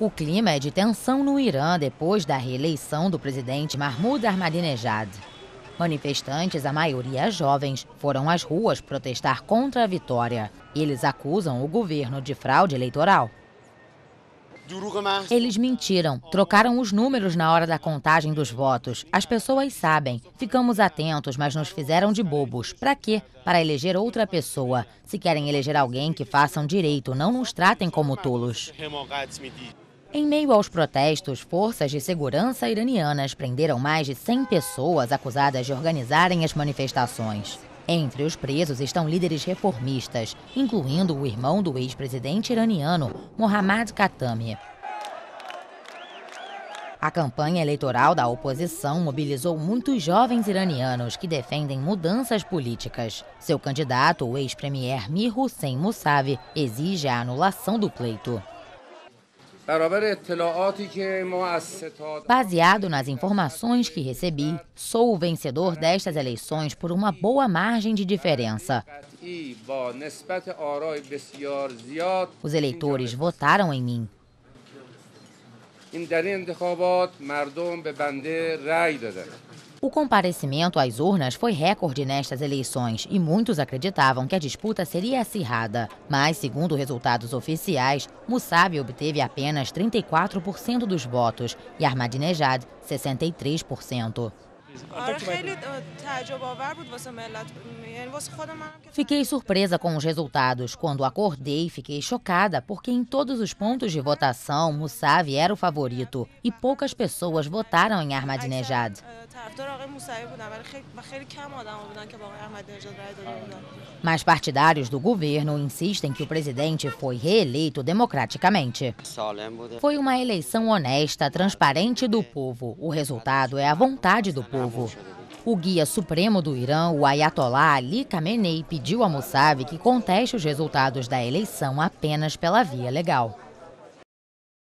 O clima é de tensão no Irã depois da reeleição do presidente Mahmoud Ahmadinejad. Manifestantes, a maioria jovens, foram às ruas protestar contra a vitória. Eles acusam o governo de fraude eleitoral. Eles mentiram, trocaram os números na hora da contagem dos votos. As pessoas sabem. Ficamos atentos, mas nos fizeram de bobos. Para quê? Para eleger outra pessoa. Se querem eleger alguém, que façam direito, não nos tratem como tolos. Em meio aos protestos, forças de segurança iranianas prenderam mais de 100 pessoas acusadas de organizarem as manifestações. Entre os presos estão líderes reformistas, incluindo o irmão do ex-presidente iraniano, Mohammad Khatami. A campanha eleitoral da oposição mobilizou muitos jovens iranianos que defendem mudanças políticas. Seu candidato, o ex-premier Mir Hussein Mousavi, exige a anulação do pleito. Baseado nas informações que recebi, sou o vencedor destas eleições por uma boa margem de diferença. Os eleitores votaram em mim. O comparecimento às urnas foi recorde nestas eleições e muitos acreditavam que a disputa seria acirrada. Mas, segundo resultados oficiais, Musabe obteve apenas 34% dos votos e Ahmadinejad 63%. Fiquei surpresa com os resultados. Quando acordei, fiquei chocada, porque em todos os pontos de votação, Moussavi era o favorito e poucas pessoas votaram em Ahmadinejad mas partidários do governo insistem que o presidente foi reeleito democraticamente. Foi uma eleição honesta, transparente do povo. O resultado é a vontade do povo. O guia supremo do Irã, o Ayatollah Ali Khamenei, pediu a Mossab que conteste os resultados da eleição apenas pela via legal.